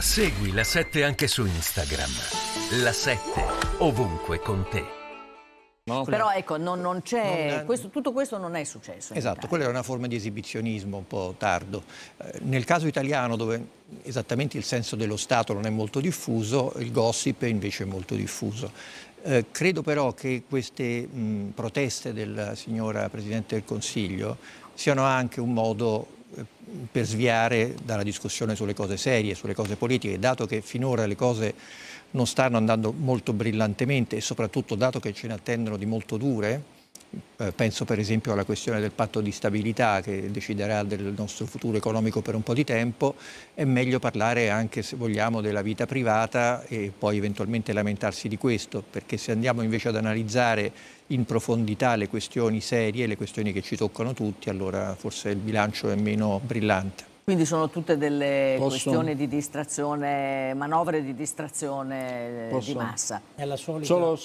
Segui la 7 anche su Instagram. La 7 ovunque con te. No? Però ecco, non, non non, questo, tutto questo non è successo. Esatto, quella era una forma di esibizionismo un po' tardo. Eh, nel caso italiano, dove esattamente il senso dello Stato non è molto diffuso, il gossip è invece molto diffuso. Eh, credo però che queste mh, proteste della signora Presidente del Consiglio siano anche un modo per sviare dalla discussione sulle cose serie, sulle cose politiche, dato che finora le cose non stanno andando molto brillantemente e soprattutto dato che ce ne attendono di molto dure, eh, penso per esempio alla questione del patto di stabilità che deciderà del nostro futuro economico per un po' di tempo, è meglio parlare anche se vogliamo della vita privata e poi eventualmente lamentarsi di questo, perché se andiamo invece ad analizzare in profondità le questioni serie, le questioni che ci toccano tutti, allora forse il bilancio è meno brillante. Quindi sono tutte delle Posso? questioni di distrazione, manovre di distrazione eh, Posso? di massa. È la solita... Solo,